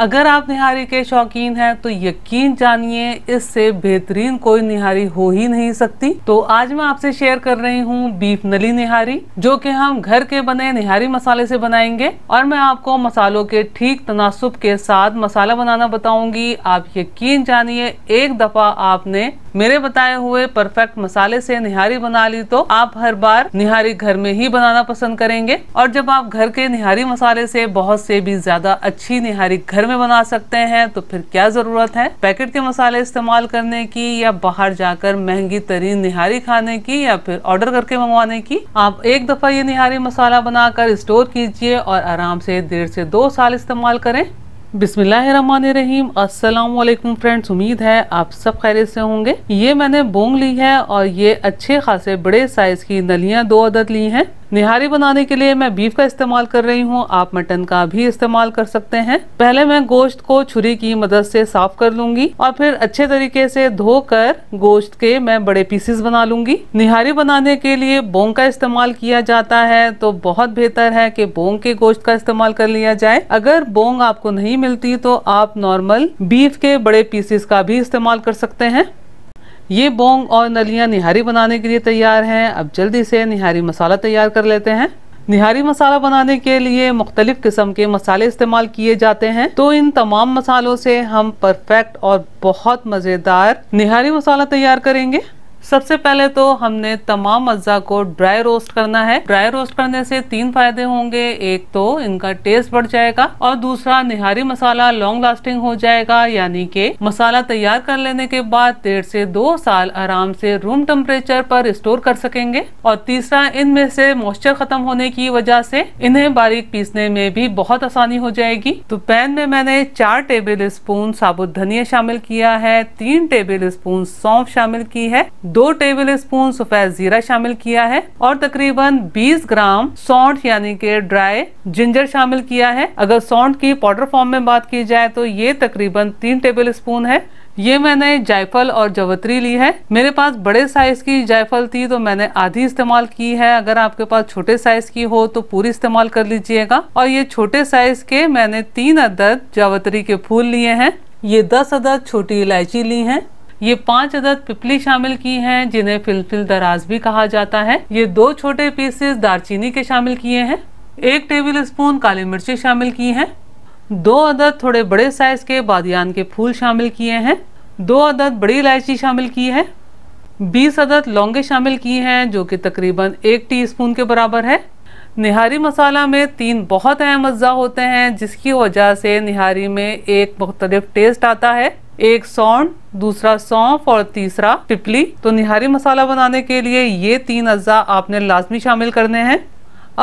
अगर आप निहारी के शौकीन हैं तो यकीन जानिए इससे बेहतरीन कोई निहारी हो ही नहीं सकती तो आज मैं आपसे शेयर कर रही हूँ बीफ नली निहारी जो कि हम घर के बने निहारी मसाले से बनाएंगे और मैं आपको मसालों के ठीक तनासुब के साथ मसाला बनाना बताऊंगी आप यकीन जानिए एक दफा आपने मेरे बताए हुए परफेक्ट मसाले से निहारी बना ली तो आप हर बार निहारी घर में ही बनाना पसंद करेंगे और जब आप घर के निहारी मसाले से बहुत से भी ज्यादा अच्छी निहारी घर में बना सकते हैं तो फिर क्या ज़रूरत है पैकेट के मसाले इस्तेमाल करने की या बाहर जाकर महंगी तरीन निहारी खाने की या फिर ऑर्डर करके मंगवाने की आप एक दफ़ा ये निहारी मसाला बनाकर स्टोर कीजिए और आराम से डेढ़ से दो साल इस्तेमाल करें बिस्मिल्लाम अस्सलाम फ्रेंड्स उम्मीद है आप सब खैरियत से होंगे ये मैंने बोंग ली है और ये अच्छे खासे बड़े साइज़ की नलियां दो अदद ली हैं निहारी बनाने के लिए मैं बीफ का इस्तेमाल कर रही हूँ आप मटन का भी इस्तेमाल कर सकते हैं पहले मैं गोश्त को छुरी की मदद से साफ कर लूंगी और फिर अच्छे तरीके से धोकर गोश्त के मैं बड़े पीसेस बना लूंगी निहारी बनाने के लिए बोंग का इस्तेमाल किया जाता है तो बहुत बेहतर है कि बोंग के गोश्त का इस्तेमाल कर लिया जाए अगर बोंग आपको नहीं मिलती तो आप नॉर्मल बीफ के बड़े पीसेस का भी इस्तेमाल कर सकते हैं ये बोंग और नलियाँ निहारी बनाने के लिए तैयार हैं अब जल्दी से निहारी मसाला तैयार कर लेते हैं निहारी मसाला बनाने के लिए मुख्तलिफ किस्म के मसाले इस्तेमाल किए जाते हैं तो इन तमाम मसालों से हम परफेक्ट और बहुत मज़ेदार निहारी मसाला तैयार करेंगे सबसे पहले तो हमने तमाम अज्जा को ड्राई रोस्ट करना है ड्राई रोस्ट करने से तीन फायदे होंगे एक तो इनका टेस्ट बढ़ जाएगा और दूसरा निहारी मसाला लॉन्ग लास्टिंग हो जाएगा यानी कि मसाला तैयार कर लेने के बाद डेढ़ से दो साल आराम से रूम टेम्परेचर पर स्टोर कर सकेंगे और तीसरा इनमें से मॉइस्चर खत्म होने की वजह से इन्हें बारीक पीसने में भी बहुत आसानी हो जाएगी तो पैन में मैंने चार टेबल स्पून साबुत धनिया शामिल किया है तीन टेबल स्पून सौंफ शामिल की है दो टेबल स्पून सफेद जीरा शामिल किया है और तकरीबन 20 ग्राम सौंठ यानी के ड्राई जिंजर शामिल किया है अगर सौंठ की पाउडर फॉर्म में बात की जाए तो ये तकरीबन तीन टेबल स्पून है ये मैंने जायफल और जवतरी ली है मेरे पास बड़े साइज की जायफल थी तो मैंने आधी इस्तेमाल की है अगर आपके पास छोटे साइज की हो तो पूरी इस्तेमाल कर लीजिएगा और ये छोटे साइज के मैंने तीन अदद जावतरी के फूल लिए हैं ये दस अदद छोटी इलायची ली हैं ये पांच अदद पिपली शामिल की हैं जिन्हें फिलफिल दराज भी कहा जाता है ये दो छोटे पीसेस दारचीनी के शामिल किए हैं एक टेबल स्पून काली मिर्ची शामिल की हैं दो अदद थोड़े बड़े साइज के बादियान के फूल शामिल किए हैं दो अदद बड़ी इलायची शामिल की है बीस अदद लौंगे शामिल की हैं जो कि तकरीबन एक स्पून के बराबर है निहारी मसाला में तीन बहुत अहम अज्जा होते हैं जिसकी वजह से निहारी में एक मुख्तलिफ टेस्ट आता है एक सौन दूसरा सौंफ और तीसरा पिपली तो निहारी मसाला बनाने के लिए ये तीन अज्जा आपने लाजमी शामिल करने हैं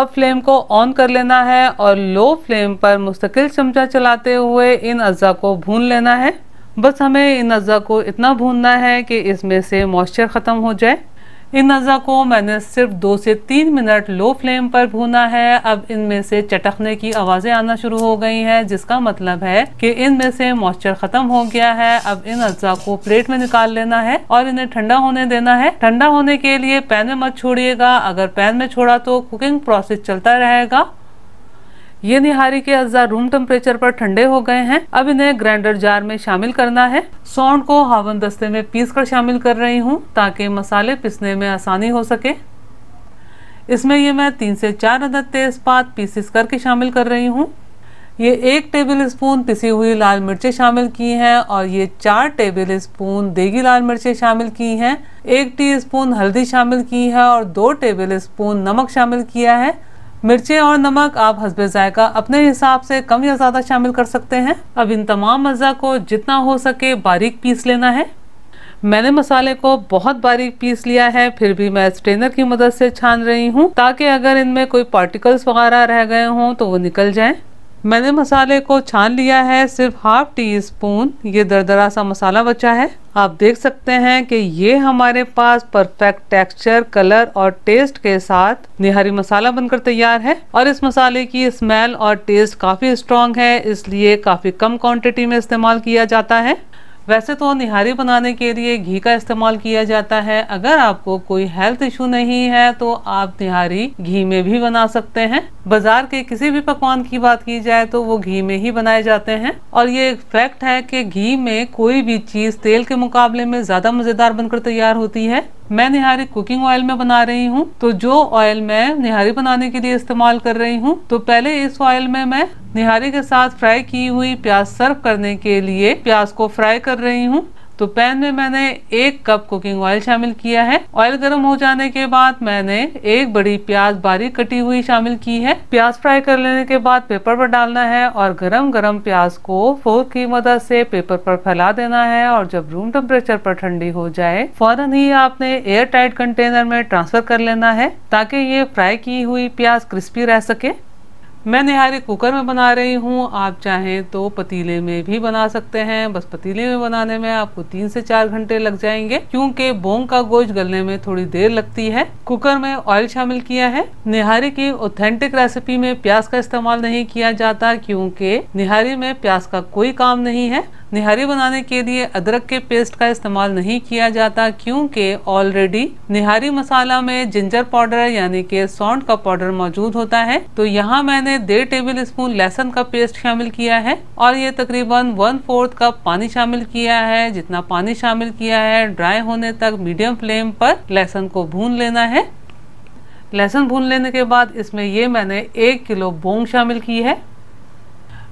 अब फ्लेम को ऑन कर लेना है और लो फ्लेम पर मुस्तकिल चमचा चलाते हुए इन अज्जा को भून लेना है बस हमें इन अज्जा को इतना भूनना है कि इसमें से मॉइस्चर ख़त्म हो जाए इन अज़ा को मैंने सिर्फ दो से तीन मिनट लो फ्लेम पर भूना है अब इनमें से चटकने की आवाज़ें आना शुरू हो गई हैं जिसका मतलब है कि इनमें से मॉइस्चर ख़त्म हो गया है अब इन अज्जा को प्लेट में निकाल लेना है और इन्हें ठंडा होने देना है ठंडा होने के लिए पैन में मत छोड़िएगा अगर पैन में छोड़ा तो कुकिंग प्रोसेस चलता रहेगा ये निहारी के अज्जा रूम टेम्परेचर पर ठंडे हो गए हैं अब इन्हें ग्राइंडर जार में शामिल करना है सौंड को हावन दस्ते में पीस कर शामिल कर रही हूँ ताकि मसाले पिसने में आसानी हो सके इसमें ये मैं तीन से चार अदद तेज़पात पीसिस करके शामिल कर रही हूँ ये एक टेबल स्पून पिसी हुई लाल मिर्चें शामिल की हैं और ये चार टेबल स्पून देगी लाल मिर्चें शामिल की हैं एक टीस्पून हल्दी शामिल की है और दो टेबल स्पून नमक शामिल किया है मिर्चे और नमक आप हसब ज़ायका अपने हिसाब से कम या ज़्यादा शामिल कर सकते हैं अब इन तमाम अज्जा को जितना हो सके बारीक पीस लेना है मैंने मसाले को बहुत बारीक पीस लिया है फिर भी मैं स्ट्रेनर की मदद से छान रही हूँ ताकि अगर इनमें कोई पार्टिकल्स वगैरह रह गए हों तो वो निकल जाएं। मैंने मसाले को छान लिया है सिर्फ हाफ टी स्पून ये दरदरा सा मसाला बचा है आप देख सकते हैं कि ये हमारे पास परफेक्ट टेक्सचर कलर और टेस्ट के साथ निहारी मसाला बनकर तैयार है और इस मसाले की स्मेल और टेस्ट काफ़ी स्ट्रॉन्ग है इसलिए काफ़ी कम क्वांटिटी में इस्तेमाल किया जाता है वैसे तो निहारी बनाने के लिए घी का इस्तेमाल किया जाता है अगर आपको कोई हेल्थ इशू नहीं है तो आप निहारी घी में भी बना सकते हैं बाजार के किसी भी पकवान की बात की जाए तो वो घी में ही बनाए जाते हैं और ये एक फैक्ट है कि घी में कोई भी चीज तेल के मुकाबले में ज्यादा मजेदार बनकर तैयार होती है मैं निहारी कुकिंग ऑयल में बना रही हूँ तो जो ऑयल मैं निहारी बनाने के लिए इस्तेमाल कर रही हूँ तो पहले इस ऑयल में मैं निहारी के साथ फ्राई की हुई प्याज सर्व करने के लिए प्याज को फ्राई कर रही हूँ तो पैन में मैंने एक कप कुकिंग ऑयल शामिल किया है ऑयल गर्म हो जाने के बाद मैंने एक बड़ी प्याज बारीक कटी हुई शामिल की है प्याज फ्राई कर लेने के बाद पेपर पर डालना है और गरम गरम प्याज को फोर्क की मदद से पेपर पर फैला देना है और जब रूम टेम्परेचर पर ठंडी हो जाए फौरन ही आपने एयर टाइट कंटेनर में ट्रांसफर कर लेना है ताकि ये फ्राई की हुई प्याज क्रिस्पी रह सके मैं निहारी कुकर में बना रही हूँ आप चाहें तो पतीले में भी बना सकते हैं बस पतीले में बनाने में आपको तीन से चार घंटे लग जाएंगे क्योंकि बोंग का गोश्त गलने में थोड़ी देर लगती है कुकर में ऑयल शामिल किया है निहारी की ऑथेंटिक रेसिपी में प्याज का इस्तेमाल नहीं किया जाता क्योंकि निहारी में प्याज का कोई काम नहीं है निहारी बनाने के लिए अदरक के पेस्ट का इस्तेमाल नहीं किया जाता क्योंकि ऑलरेडी निहारी मसाला में जिंजर पाउडर यानी कि सौंड का पाउडर मौजूद होता है तो यहाँ मैंने डेढ़ टेबल स्पून लहसुन का पेस्ट शामिल किया है और ये तकरीबन वन फोर्थ कप पानी शामिल किया है जितना पानी शामिल किया है ड्राई होने तक मीडियम फ्लेम पर लहसुन को भून लेना है लहसुन भून लेने के बाद इसमें ये मैंने एक किलो बोंग शामिल की है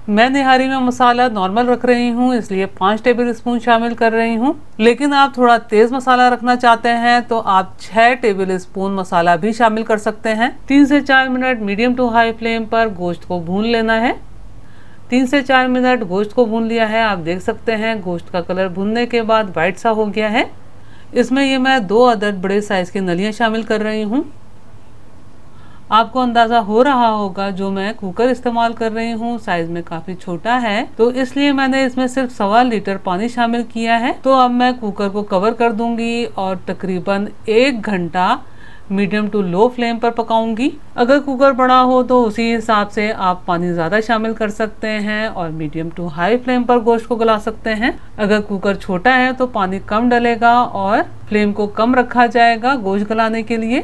मैं निहारी में मसाला नॉर्मल रख रही हूँ इसलिए पाँच टेबल स्पून शामिल कर रही हूँ लेकिन आप थोड़ा तेज़ मसाला रखना चाहते हैं तो आप छः टेबल स्पून मसाला भी शामिल कर सकते हैं तीन से चार minute medium to high flame पर गोश्त को भून लेना है तीन से चार मिनट गोश्त को भून लिया है आप देख सकते हैं गोश्त का कलर भूनने के बाद वाइट सा हो गया है इसमें ये मैं दो अदद बड़े साइज़ की नलियाँ शामिल कर रही हूँ आपको अंदाज़ा हो रहा होगा जो मैं कुकर इस्तेमाल कर रही हूँ साइज में काफ़ी छोटा है तो इसलिए मैंने इसमें सिर्फ सवा लीटर पानी शामिल किया है तो अब मैं कुकर को कवर कर दूंगी और तकरीबन एक घंटा मीडियम टू लो फ्लेम पर पकाऊंगी अगर कुकर बड़ा हो तो उसी हिसाब से आप पानी ज़्यादा शामिल कर सकते हैं और मीडियम टू हाई फ्लेम पर गोश्त को गला सकते हैं अगर कुकर छोटा है तो पानी कम डलेगा और फ्लेम को कम रखा जाएगा गोश्त गलाने के लिए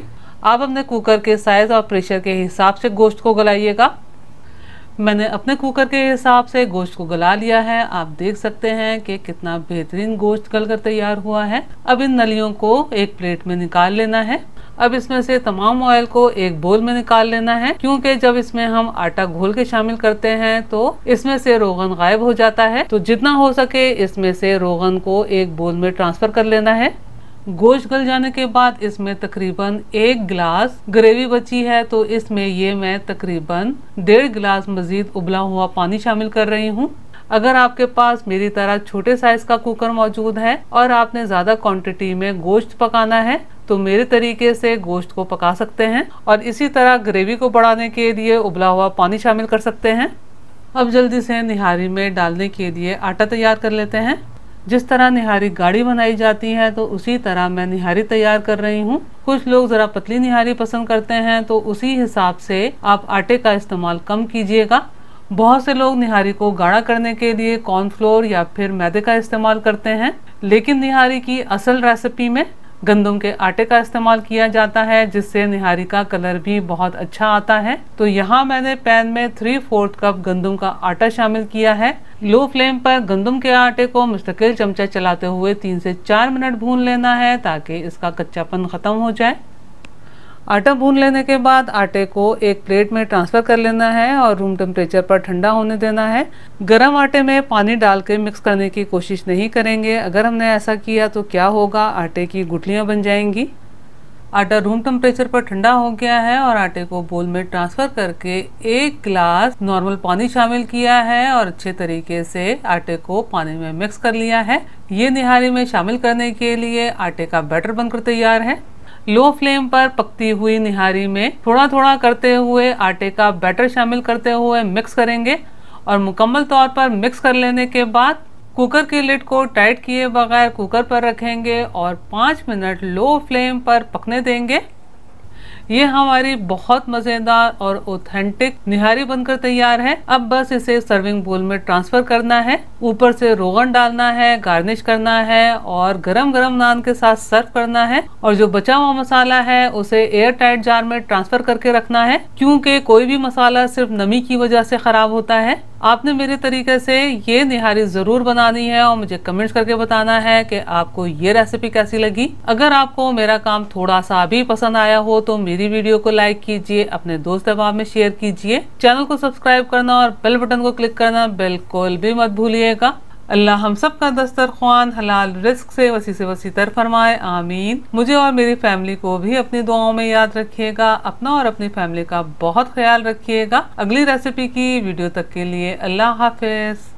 आप अपने कुकर के साइज़ और प्रेशर के हिसाब से गोश्त को गलाइएगा मैंने अपने कुकर के हिसाब से गोश्त को गला लिया है आप देख सकते हैं कि कितना बेहतरीन गोश्त गल कर तैयार हुआ है अब इन नलियों को एक प्लेट में निकाल लेना है अब इसमें से तमाम ऑयल को एक बोल में निकाल लेना है क्योंकि जब इसमें हम आटा घोल के शामिल करते हैं तो इसमें से रोगन गायब हो जाता है तो जितना हो सके इसमें से रोगन को एक बोल में ट्रांसफर कर लेना है गोश्त गल जाने के बाद इसमें तकरीबन एक गिलास ग्रेवी बची है तो इसमें ये मैं तकरीबन डेढ़ गिलास मज़ीद उबला हुआ पानी शामिल कर रही हूँ अगर आपके पास मेरी तरह छोटे साइज का कुकर मौजूद है और आपने ज़्यादा क्वांटिटी में गोश्त पकाना है तो मेरे तरीके से गोश्त को पका सकते हैं और इसी तरह ग्रेवी को बढ़ाने के लिए उबला हुआ पानी शामिल कर सकते हैं अब जल्दी से निहारी में डालने के लिए आटा तैयार कर लेते हैं जिस तरह निहारी गाढ़ी बनाई जाती है तो उसी तरह मैं निहारी तैयार कर रही हूँ कुछ लोग ज़रा पतली निहारी पसंद करते हैं तो उसी हिसाब से आप आटे का इस्तेमाल कम कीजिएगा बहुत से लोग निहारी को गाढ़ा करने के लिए कॉर्नफ्लोर या फिर मैदे का इस्तेमाल करते हैं लेकिन निहारी की असल रेसिपी में गंदम के आटे का इस्तेमाल किया जाता है जिससे निहारी का कलर भी बहुत अच्छा आता है तो यहाँ मैंने पैन में थ्री फोर्थ कप गंदम का आटा शामिल किया है लो फ्लेम पर गंदम के आटे को मुस्तकिल चमचा चलाते हुए तीन से चार मिनट भून लेना है ताकि इसका कच्चापन खत्म हो जाए आटा भून लेने के बाद आटे को एक प्लेट में ट्रांसफ़र कर लेना है और रूम टेम्परेचर पर ठंडा होने देना है गरम आटे में पानी डाल के मिक्स करने की कोशिश नहीं करेंगे अगर हमने ऐसा किया तो क्या होगा आटे की गुटलियाँ बन जाएंगी आटा रूम टेम्परेचर पर ठंडा हो गया है और आटे को बोल में ट्रांसफ़र करके एक गिलास नॉर्मल पानी शामिल किया है और अच्छे तरीके से आटे को पानी में मिक्स कर लिया है ये निहारी में शामिल करने के लिए आटे का बैटर बनकर तैयार है लो फ्लेम पर पकती हुई निहारी में थोड़ा थोड़ा करते हुए आटे का बैटर शामिल करते हुए मिक्स करेंगे और मुकम्मल तौर पर मिक्स कर लेने के बाद कुकर की लिड को टाइट किए बगैर कुकर पर रखेंगे और पाँच मिनट लो फ्लेम पर पकने देंगे ये हमारी बहुत मजेदार और ओथेंटिक निहारी बनकर तैयार है अब बस इसे सर्विंग बोल में ट्रांसफर करना है ऊपर से रोगन डालना है गार्निश करना है और गरम गरम नान के साथ सर्व करना है और जो बचा हुआ मसाला है उसे एयर टाइट जार में ट्रांसफर करके रखना है क्योंकि कोई भी मसाला सिर्फ नमी की वजह से खराब होता है आपने मेरे तरीके से ये निहारी ज़रूर बनानी है और मुझे कमेंट करके बताना है कि आपको ये रेसिपी कैसी लगी अगर आपको मेरा काम थोड़ा सा भी पसंद आया हो तो मेरी मेरी वीडियो को लाइक कीजिए अपने दोस्त अहबाब में शेयर कीजिए चैनल को सब्सक्राइब करना और बेल बटन को क्लिक करना बिल्कुल भी मत भूलिएगा अल्लाह हम सब का दस्तरखान हलाल रिस्क से वसी से वसी तर फरमाए आमीन मुझे और मेरी फैमिली को भी अपनी दुआओं में याद रखिएगा अपना और अपनी फैमिली का बहुत ख्याल रखिएगा अगली रेसिपी की वीडियो तक के लिए अल्लाह हाफिज